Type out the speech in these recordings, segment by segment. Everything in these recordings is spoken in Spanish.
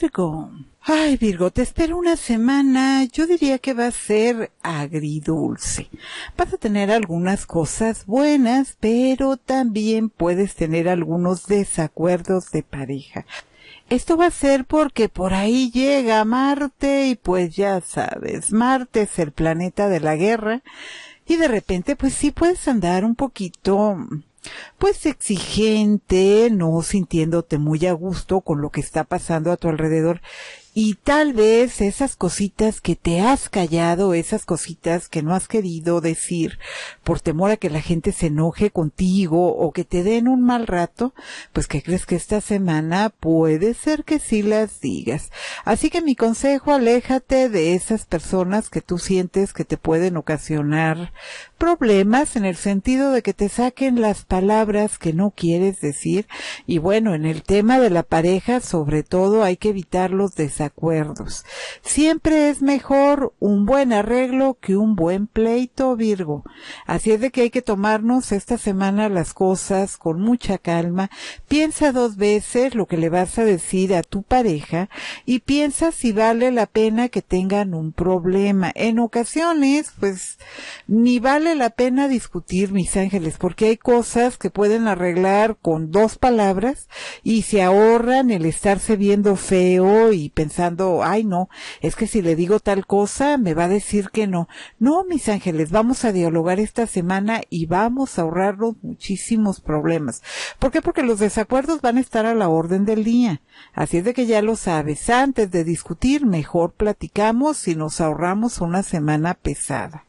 Virgo. Ay, Virgo, te espero una semana. Yo diría que va a ser agridulce. Vas a tener algunas cosas buenas, pero también puedes tener algunos desacuerdos de pareja. Esto va a ser porque por ahí llega Marte y pues ya sabes, Marte es el planeta de la guerra y de repente pues sí puedes andar un poquito pues exigente, no sintiéndote muy a gusto con lo que está pasando a tu alrededor y tal vez esas cositas que te has callado, esas cositas que no has querido decir por temor a que la gente se enoje contigo o que te den un mal rato, pues que crees que esta semana puede ser que sí las digas. Así que mi consejo, aléjate de esas personas que tú sientes que te pueden ocasionar problemas en el sentido de que te saquen las palabras que no quieres decir. Y bueno, en el tema de la pareja, sobre todo hay que evitar los acuerdos. Siempre es mejor un buen arreglo que un buen pleito, Virgo. Así es de que hay que tomarnos esta semana las cosas con mucha calma. Piensa dos veces lo que le vas a decir a tu pareja y piensa si vale la pena que tengan un problema. En ocasiones, pues, ni vale la pena discutir, mis ángeles, porque hay cosas que pueden arreglar con dos palabras y se ahorran el estarse viendo feo y pensando pensando, ay no, es que si le digo tal cosa me va a decir que no. No, mis ángeles, vamos a dialogar esta semana y vamos a ahorrarnos muchísimos problemas. ¿Por qué? Porque los desacuerdos van a estar a la orden del día. Así es de que ya lo sabes, antes de discutir mejor platicamos y nos ahorramos una semana pesada.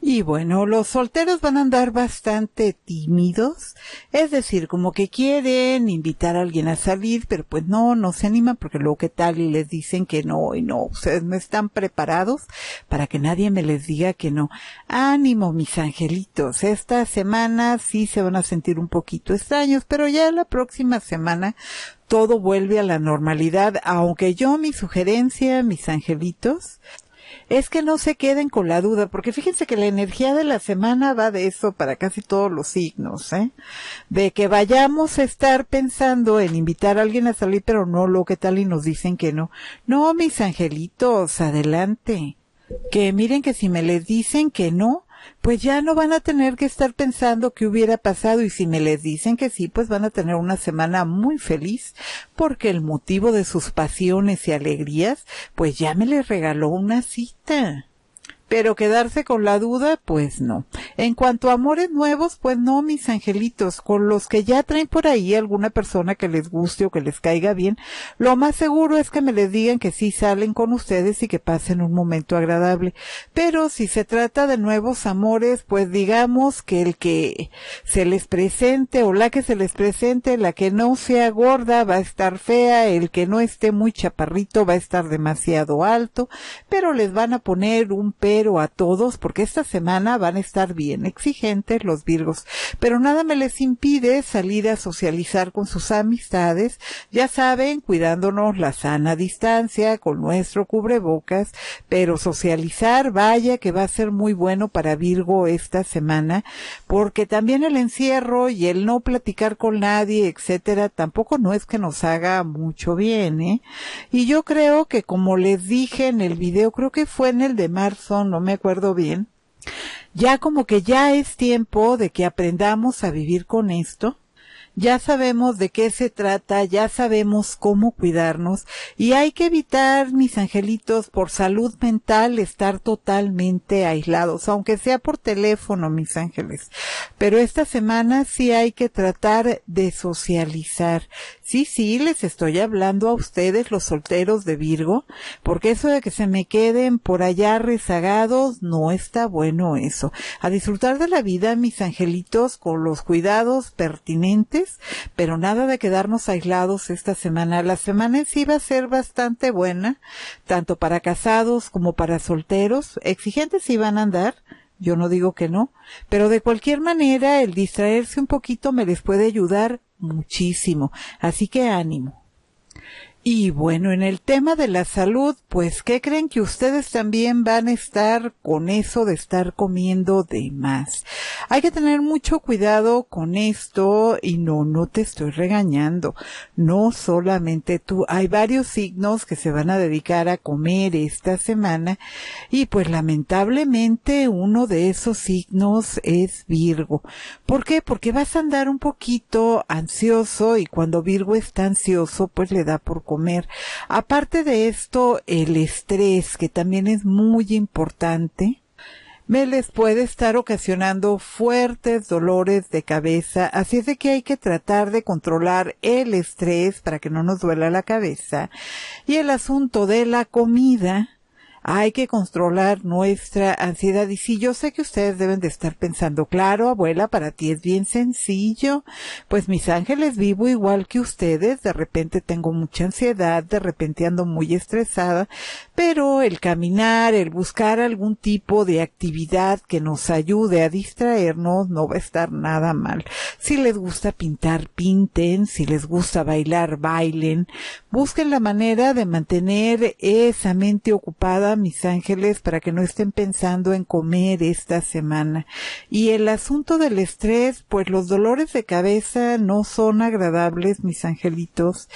Y bueno, los solteros van a andar bastante tímidos, es decir, como que quieren invitar a alguien a salir, pero pues no, no se animan porque luego qué tal y les dicen que no, y no, ustedes no están preparados para que nadie me les diga que no. Ánimo, mis angelitos, esta semana sí se van a sentir un poquito extraños, pero ya la próxima semana todo vuelve a la normalidad, aunque yo mi sugerencia, mis angelitos, es que no se queden con la duda, porque fíjense que la energía de la semana va de eso para casi todos los signos, ¿eh? De que vayamos a estar pensando en invitar a alguien a salir, pero no, lo que tal y nos dicen que no. No, mis angelitos, adelante. Que miren que si me les dicen que no, pues ya no van a tener que estar pensando qué hubiera pasado y si me les dicen que sí, pues van a tener una semana muy feliz porque el motivo de sus pasiones y alegrías, pues ya me les regaló una cita pero quedarse con la duda, pues no. En cuanto a amores nuevos, pues no, mis angelitos, con los que ya traen por ahí alguna persona que les guste o que les caiga bien, lo más seguro es que me les digan que sí salen con ustedes y que pasen un momento agradable. Pero si se trata de nuevos amores, pues digamos que el que se les presente o la que se les presente, la que no sea gorda va a estar fea, el que no esté muy chaparrito va a estar demasiado alto, pero les van a poner un a todos, porque esta semana van a estar bien exigentes los Virgos, pero nada me les impide salir a socializar con sus amistades, ya saben, cuidándonos la sana distancia con nuestro cubrebocas, pero socializar, vaya que va a ser muy bueno para Virgo esta semana, porque también el encierro y el no platicar con nadie, etcétera, tampoco no es que nos haga mucho bien, ¿eh? Y yo creo que como les dije en el video, creo que fue en el de marzo, no me acuerdo bien, ya como que ya es tiempo de que aprendamos a vivir con esto, ya sabemos de qué se trata, ya sabemos cómo cuidarnos y hay que evitar, mis angelitos, por salud mental, estar totalmente aislados, aunque sea por teléfono, mis ángeles. Pero esta semana sí hay que tratar de socializar, Sí, sí, les estoy hablando a ustedes, los solteros de Virgo, porque eso de que se me queden por allá rezagados, no está bueno eso. A disfrutar de la vida, mis angelitos, con los cuidados pertinentes, pero nada de quedarnos aislados esta semana. La semana en sí va a ser bastante buena, tanto para casados como para solteros. Exigentes iban a andar, yo no digo que no, pero de cualquier manera el distraerse un poquito me les puede ayudar muchísimo. Así que ánimo. Y bueno, en el tema de la salud, pues, ¿qué creen que ustedes también van a estar con eso de estar comiendo de más? Hay que tener mucho cuidado con esto y no, no te estoy regañando. No solamente tú, hay varios signos que se van a dedicar a comer esta semana y pues lamentablemente uno de esos signos es Virgo. ¿Por qué? Porque vas a andar un poquito ansioso y cuando Virgo está ansioso, pues le da por Aparte de esto, el estrés, que también es muy importante, me les puede estar ocasionando fuertes dolores de cabeza, así es de que hay que tratar de controlar el estrés para que no nos duela la cabeza. Y el asunto de la comida, hay que controlar nuestra ansiedad. Y si yo sé que ustedes deben de estar pensando, claro, abuela, para ti es bien sencillo. Pues mis ángeles vivo igual que ustedes. De repente tengo mucha ansiedad, de repente ando muy estresada, pero el caminar, el buscar algún tipo de actividad que nos ayude a distraernos no va a estar nada mal. Si les gusta pintar, pinten. Si les gusta bailar, bailen. Busquen la manera de mantener esa mente ocupada mis ángeles, para que no estén pensando en comer esta semana. Y el asunto del estrés, pues los dolores de cabeza no son agradables, mis angelitos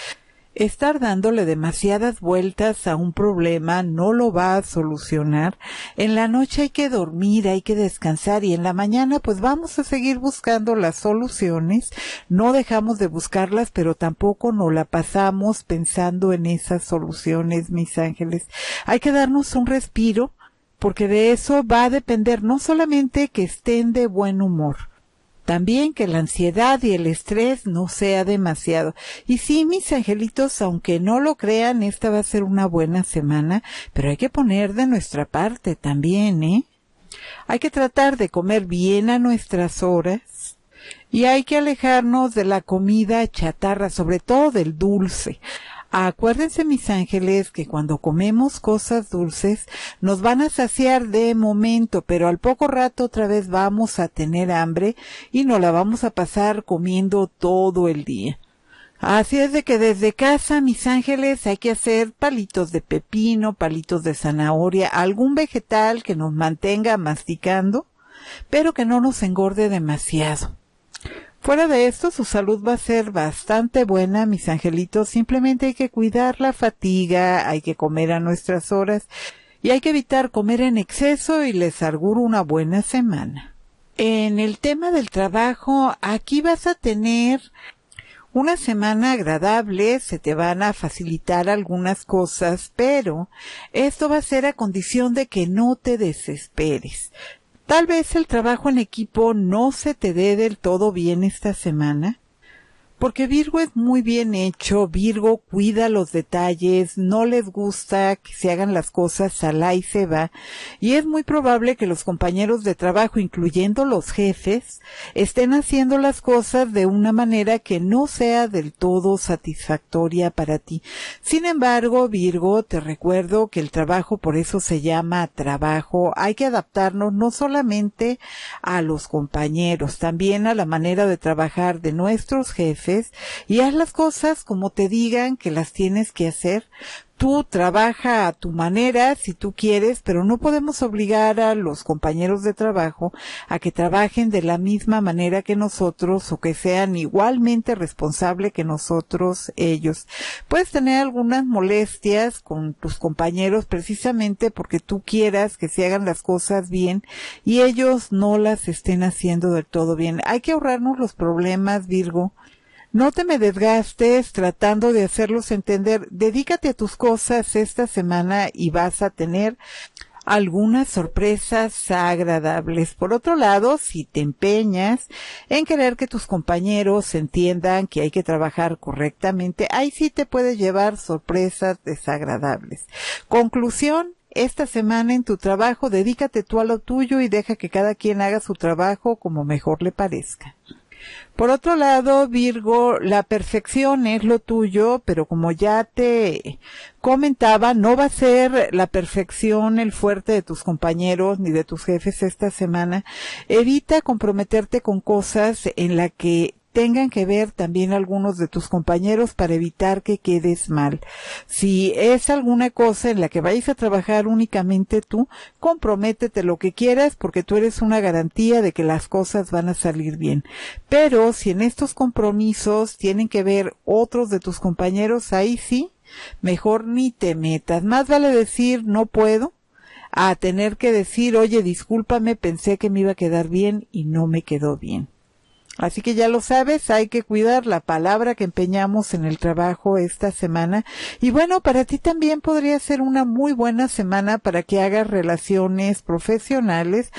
estar dándole demasiadas vueltas a un problema no lo va a solucionar. En la noche hay que dormir, hay que descansar y en la mañana pues vamos a seguir buscando las soluciones. No dejamos de buscarlas, pero tampoco nos la pasamos pensando en esas soluciones, mis ángeles. Hay que darnos un respiro porque de eso va a depender no solamente que estén de buen humor, también que la ansiedad y el estrés no sea demasiado. Y sí, mis angelitos, aunque no lo crean, esta va a ser una buena semana, pero hay que poner de nuestra parte también, ¿eh? Hay que tratar de comer bien a nuestras horas y hay que alejarnos de la comida chatarra, sobre todo del dulce. Acuérdense, mis ángeles, que cuando comemos cosas dulces nos van a saciar de momento, pero al poco rato otra vez vamos a tener hambre y nos la vamos a pasar comiendo todo el día. Así es de que desde casa, mis ángeles, hay que hacer palitos de pepino, palitos de zanahoria, algún vegetal que nos mantenga masticando, pero que no nos engorde demasiado. Fuera de esto, su salud va a ser bastante buena, mis angelitos. Simplemente hay que cuidar la fatiga, hay que comer a nuestras horas y hay que evitar comer en exceso y les auguro una buena semana. En el tema del trabajo, aquí vas a tener una semana agradable, se te van a facilitar algunas cosas, pero esto va a ser a condición de que no te desesperes. Tal vez el trabajo en equipo no se te dé del todo bien esta semana, porque Virgo es muy bien hecho, Virgo cuida los detalles, no les gusta que se hagan las cosas a la y se va, y es muy probable que los compañeros de trabajo, incluyendo los jefes, estén haciendo las cosas de una manera que no sea del todo satisfactoria para ti. Sin embargo, Virgo, te recuerdo que el trabajo por eso se llama trabajo, hay que adaptarnos no solamente a los compañeros, también a la manera de trabajar de nuestros jefes, y haz las cosas como te digan que las tienes que hacer. Tú trabaja a tu manera si tú quieres, pero no podemos obligar a los compañeros de trabajo a que trabajen de la misma manera que nosotros o que sean igualmente responsables que nosotros ellos. Puedes tener algunas molestias con tus compañeros precisamente porque tú quieras que se hagan las cosas bien y ellos no las estén haciendo del todo bien. Hay que ahorrarnos los problemas, Virgo, no te me desgastes tratando de hacerlos entender. Dedícate a tus cosas esta semana y vas a tener algunas sorpresas agradables. Por otro lado, si te empeñas en querer que tus compañeros entiendan que hay que trabajar correctamente, ahí sí te puedes llevar sorpresas desagradables. Conclusión, esta semana en tu trabajo dedícate tú a lo tuyo y deja que cada quien haga su trabajo como mejor le parezca. Por otro lado, Virgo, la perfección es lo tuyo, pero como ya te comentaba, no va a ser la perfección el fuerte de tus compañeros ni de tus jefes esta semana. Evita comprometerte con cosas en las que tengan que ver también algunos de tus compañeros para evitar que quedes mal. Si es alguna cosa en la que vayas a trabajar únicamente tú, comprométete lo que quieras porque tú eres una garantía de que las cosas van a salir bien. Pero si en estos compromisos tienen que ver otros de tus compañeros, ahí sí, mejor ni te metas. Más vale decir no puedo a tener que decir, oye, discúlpame, pensé que me iba a quedar bien y no me quedó bien. Así que ya lo sabes, hay que cuidar la palabra que empeñamos en el trabajo esta semana. Y bueno, para ti también podría ser una muy buena semana para que hagas relaciones profesionales,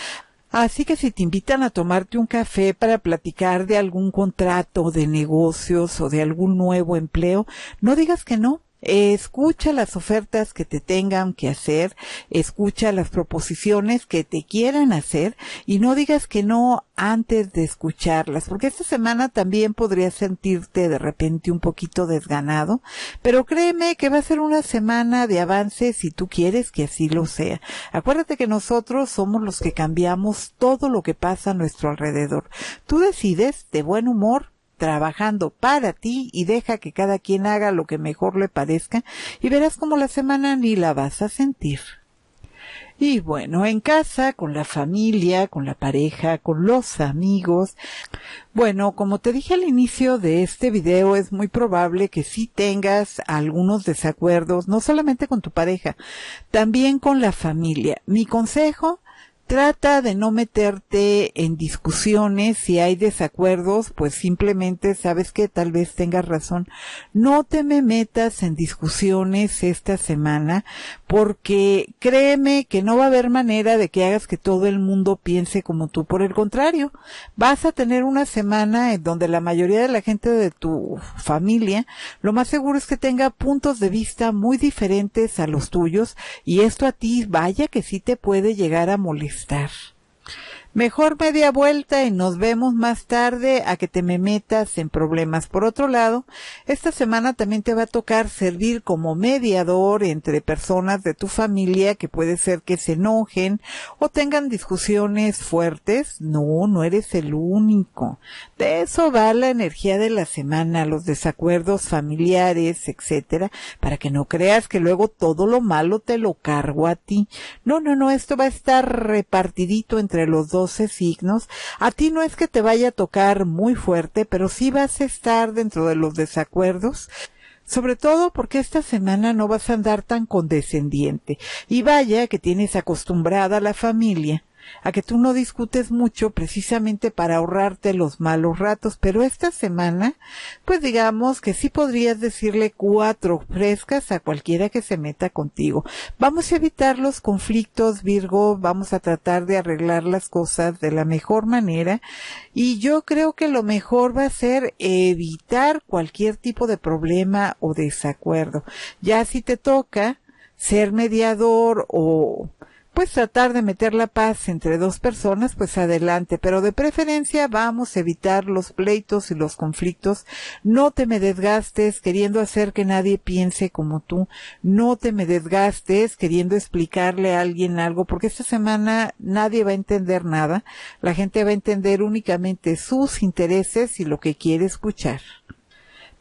Así que si te invitan a tomarte un café para platicar de algún contrato, de negocios o de algún nuevo empleo, no digas que no escucha las ofertas que te tengan que hacer, escucha las proposiciones que te quieran hacer y no digas que no antes de escucharlas, porque esta semana también podrías sentirte de repente un poquito desganado, pero créeme que va a ser una semana de avance si tú quieres que así lo sea. Acuérdate que nosotros somos los que cambiamos todo lo que pasa a nuestro alrededor. Tú decides de buen humor trabajando para ti y deja que cada quien haga lo que mejor le parezca y verás como la semana ni la vas a sentir. Y bueno, en casa, con la familia, con la pareja, con los amigos. Bueno, como te dije al inicio de este video, es muy probable que sí tengas algunos desacuerdos, no solamente con tu pareja, también con la familia. Mi consejo, trata de no meterte en discusiones, si hay desacuerdos, pues simplemente sabes que tal vez tengas razón. No te me metas en discusiones esta semana porque créeme que no va a haber manera de que hagas que todo el mundo piense como tú. Por el contrario, vas a tener una semana en donde la mayoría de la gente de tu familia, lo más seguro es que tenga puntos de vista muy diferentes a los tuyos y esto a ti vaya que sí te puede llegar a molestar. Mejor media vuelta y nos vemos más tarde a que te me metas en problemas. Por otro lado, esta semana también te va a tocar servir como mediador entre personas de tu familia que puede ser que se enojen o tengan discusiones fuertes. No, no eres el único. De eso va la energía de la semana, los desacuerdos familiares, etcétera, para que no creas que luego todo lo malo te lo cargo a ti. No, no, no, esto va a estar repartidito entre los dos signos, a ti no es que te vaya a tocar muy fuerte, pero sí vas a estar dentro de los desacuerdos sobre todo porque esta semana no vas a andar tan condescendiente. Y vaya que tienes acostumbrada la familia a que tú no discutes mucho precisamente para ahorrarte los malos ratos, pero esta semana, pues digamos que sí podrías decirle cuatro frescas a cualquiera que se meta contigo. Vamos a evitar los conflictos, Virgo, vamos a tratar de arreglar las cosas de la mejor manera y yo creo que lo mejor va a ser evitar cualquier tipo de problema o desacuerdo. Ya si te toca ser mediador o pues tratar de meter la paz entre dos personas, pues adelante, pero de preferencia vamos a evitar los pleitos y los conflictos. No te me desgastes queriendo hacer que nadie piense como tú. No te me desgastes queriendo explicarle a alguien algo, porque esta semana nadie va a entender nada. La gente va a entender únicamente sus intereses y lo que quiere escuchar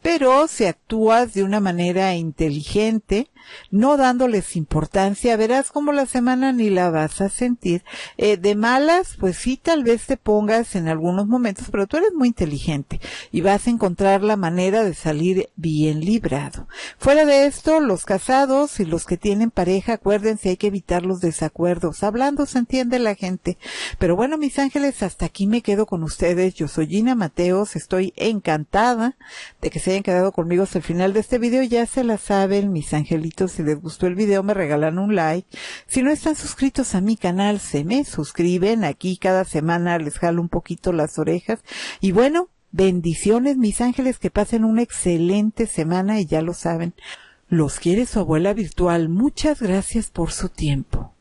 pero si actúas de una manera inteligente, no dándoles importancia, verás como la semana ni la vas a sentir. Eh, de malas, pues sí, tal vez te pongas en algunos momentos, pero tú eres muy inteligente y vas a encontrar la manera de salir bien librado. Fuera de esto, los casados y los que tienen pareja, acuérdense, hay que evitar los desacuerdos. Hablando se entiende la gente. Pero bueno, mis ángeles, hasta aquí me quedo con ustedes. Yo soy Gina Mateos, estoy encantada de que se hayan quedado conmigo hasta el final de este video. Ya se la saben, mis ángeles si les gustó el video me regalan un like. Si no están suscritos a mi canal, se me suscriben. Aquí cada semana les jalo un poquito las orejas. Y bueno, bendiciones mis ángeles, que pasen una excelente semana y ya lo saben. Los quiere su abuela virtual. Muchas gracias por su tiempo.